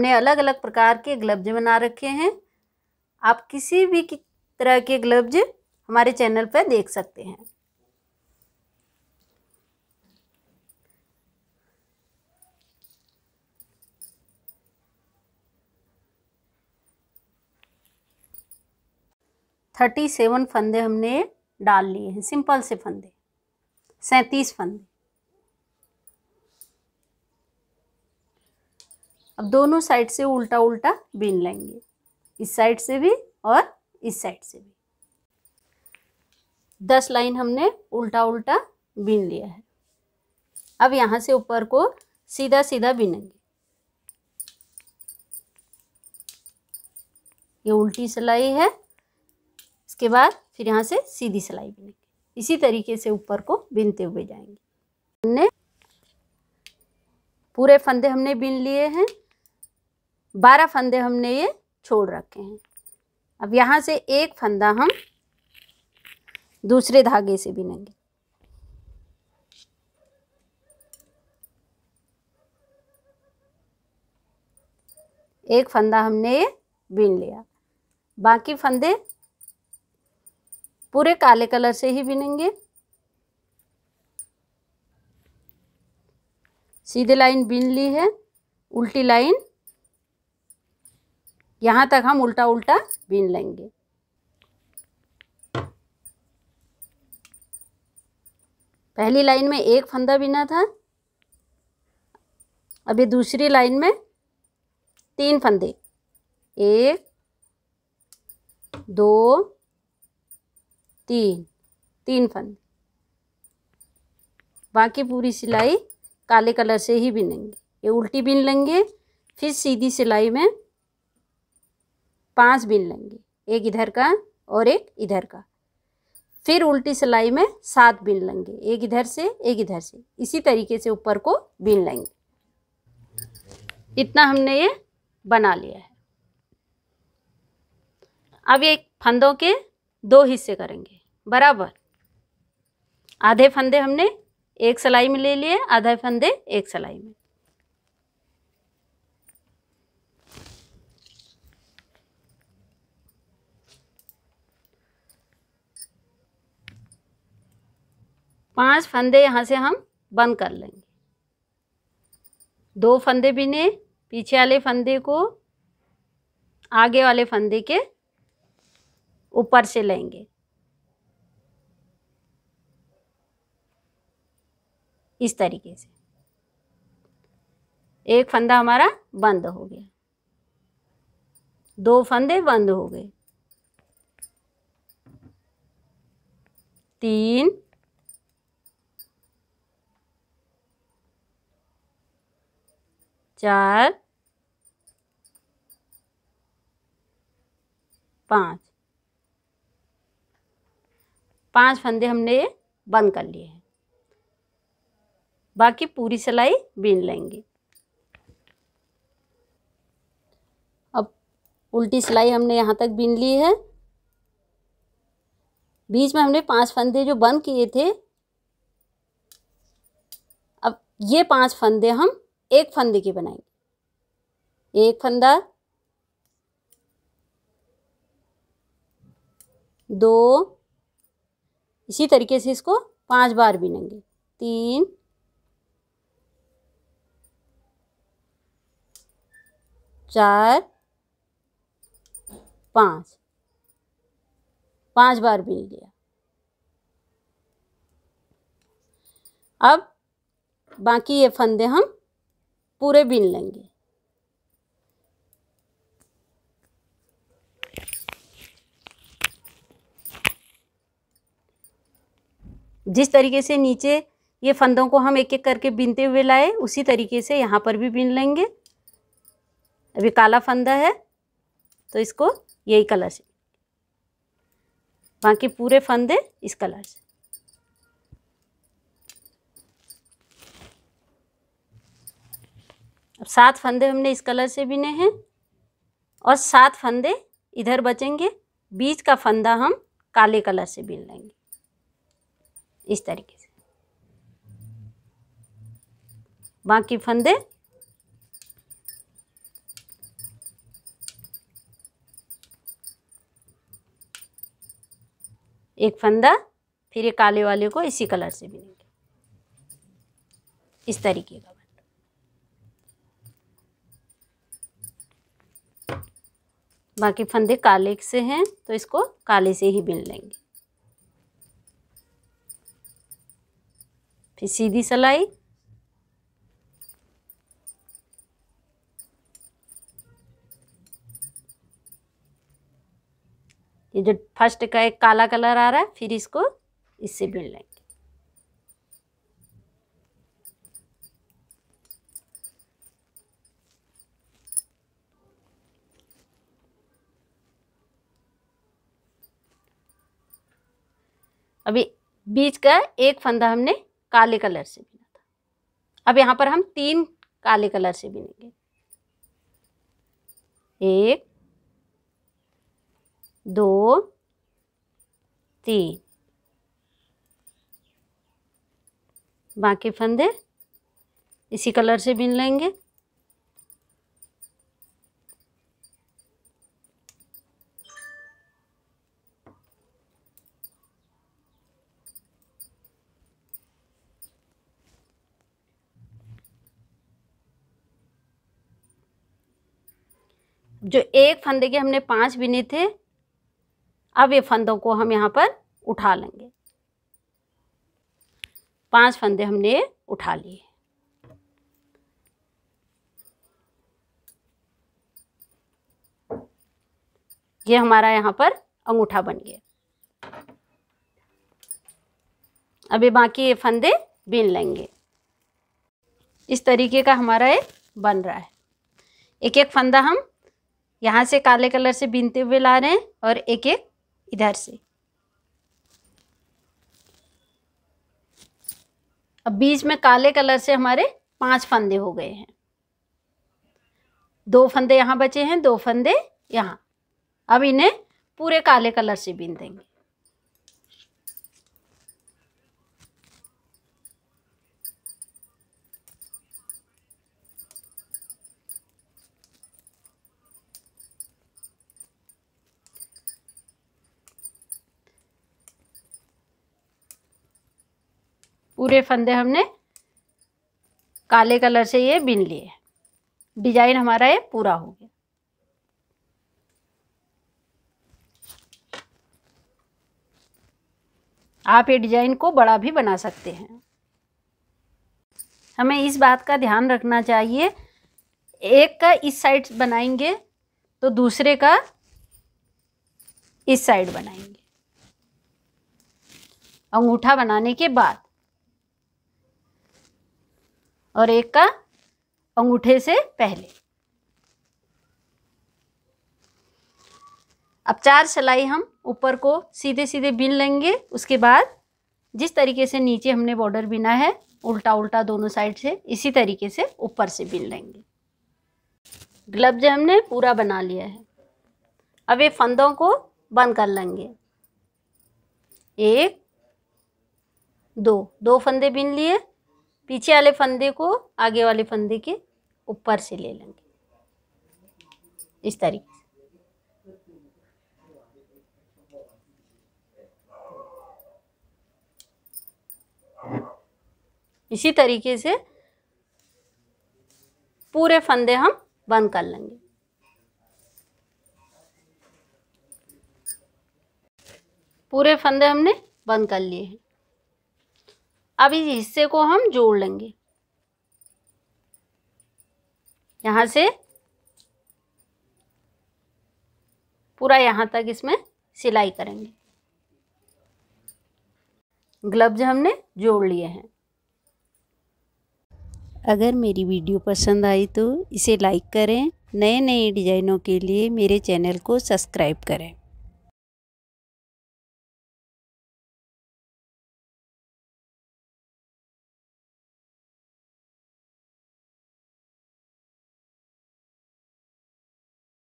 हमने अलग अलग प्रकार के ग्लब्ज बना रखे हैं आप किसी भी तरह के ग्लब्ज हमारे चैनल पर देख सकते हैं थर्टी सेवन फंदे हमने डाल लिए हैं सिंपल से फंदे सैंतीस फंदे अब दोनों साइड से उल्टा उल्टा बीन लेंगे इस साइड से भी और इस साइड से भी दस लाइन हमने उल्टा उल्टा बीन लिया है अब यहाँ से ऊपर को सीधा सीधा बीनेंगे ये उल्टी सिलाई है इसके बाद फिर यहाँ से सीधी सिलाई बीनेंगे इसी तरीके से ऊपर को बीनते हुए जाएंगे हमने पूरे फंदे हमने बीन लिए हैं बारह फंदे हमने ये छोड़ रखे हैं अब यहाँ से एक फंदा हम दूसरे धागे से बिनेंगे एक फंदा हमने ये बीन लिया बाकी फंदे पूरे काले कलर से ही बिनेंगे सीधे लाइन बीन ली है उल्टी लाइन यहाँ तक हम उल्टा उल्टा बीन लेंगे पहली लाइन में एक फंदा बिना था अभी दूसरी लाइन में तीन फंदे एक दो तीन तीन फंदे बाकी पूरी सिलाई काले कलर से ही बिनेंगे ये उल्टी बिन लेंगे फिर सीधी सिलाई में पांच बिन लेंगे एक इधर का और एक इधर का फिर उल्टी सिलाई में सात बिन लेंगे एक इधर से एक इधर से इसी तरीके से ऊपर को बिन लेंगे इतना हमने ये बना लिया है अब एक फंदों के दो हिस्से करेंगे बराबर आधे फंदे हमने एक सिलाई में ले लिए आधे फंदे एक सिलाई में पांच फंदे यहाँ से हम बंद कर लेंगे दो फंदे बिने पीछे वाले फंदे को आगे वाले फंदे के ऊपर से लेंगे इस तरीके से एक फंदा हमारा बंद हो गया दो फंदे बंद हो गए तीन चार पाँच पांच फंदे हमने बंद कर लिए हैं बाकी पूरी सिलाई बीन लेंगे अब उल्टी सिलाई हमने यहाँ तक बीन ली है बीच में हमने पांच फंदे जो बंद किए थे अब ये पांच फंदे हम एक फंदे की बनाएंगे एक फंदा दो इसी तरीके से इसको पांच बार बीनेंगे तीन चार पांच पांच बार बिन लिया अब बाकी ये फंदे हम पूरे बीन लेंगे जिस तरीके से नीचे ये फंदों को हम एक एक करके बीनते हुए लाए उसी तरीके से यहाँ पर भी बीन लेंगे अभी काला फंदा है तो इसको यही कलर से बाकी पूरे फंदे इस कलर से अब सात फंदे हमने इस कलर से बिने हैं और सात फंदे इधर बचेंगे बीच का फंदा हम काले कलर से बिन लेंगे इस तरीके से बाकी फंदे एक फंदा फिर ये काले वाले को इसी कलर से बिनेंगे इस तरीके का बाकी फंदे काले से हैं तो इसको काले से ही बिन लेंगे फिर सीधी सलाई ये जो फर्स्ट का एक काला कलर आ रहा है फिर इसको इससे बिन लेंगे अभी बीच का एक फंदा हमने काले कलर से बिना था अब यहाँ पर हम तीन काले कलर से बिनेंगे एक दो तीन बाकी फंदे इसी कलर से बिन लेंगे जो एक फंदे के हमने पांच बिने थे अब ये फंदों को हम यहाँ पर उठा लेंगे पांच फंदे हमने उठा लिए ये हमारा यहाँ पर अंगूठा बन गया अभी बाकी ये फंदे बीन लेंगे इस तरीके का हमारा ये बन रहा है एक एक फंदा हम यहाँ से काले कलर से बीनते हुए ला रहे हैं और एक एक इधर से अब बीच में काले कलर से हमारे पांच फंदे हो गए हैं दो फंदे यहाँ बचे हैं दो फंदे यहाँ अब इन्हें पूरे काले कलर से बीन देंगे पूरे फंदे हमने काले कलर से ये बिन लिए डिजाइन हमारा ये पूरा हो गया आप ये डिजाइन को बड़ा भी बना सकते हैं हमें इस बात का ध्यान रखना चाहिए एक का इस साइड बनाएंगे तो दूसरे का इस साइड बनाएंगे अंगूठा बनाने के बाद और एक का अंगूठे से पहले अब चार सिलाई हम ऊपर को सीधे सीधे बिन लेंगे उसके बाद जिस तरीके से नीचे हमने बॉर्डर बिना है उल्टा उल्टा दोनों साइड से इसी तरीके से ऊपर से बिन लेंगे ग्लब्ज हमने पूरा बना लिया है अब ये फंदों को बंद कर लेंगे एक दो दो फंदे बिन लिए पीछे वाले फंदे को आगे वाले फंदे के ऊपर से ले लेंगे इस तरीके इसी तरीके से पूरे फंदे हम बंद कर लेंगे पूरे फंदे हमने बंद कर लिए हैं अब इस हिस्से को हम जोड़ लेंगे यहाँ से पूरा यहाँ तक इसमें सिलाई करेंगे ग्लव्ज हमने जोड़ लिए हैं अगर मेरी वीडियो पसंद आई तो इसे लाइक करें नए नए डिज़ाइनों के लिए मेरे चैनल को सब्सक्राइब करें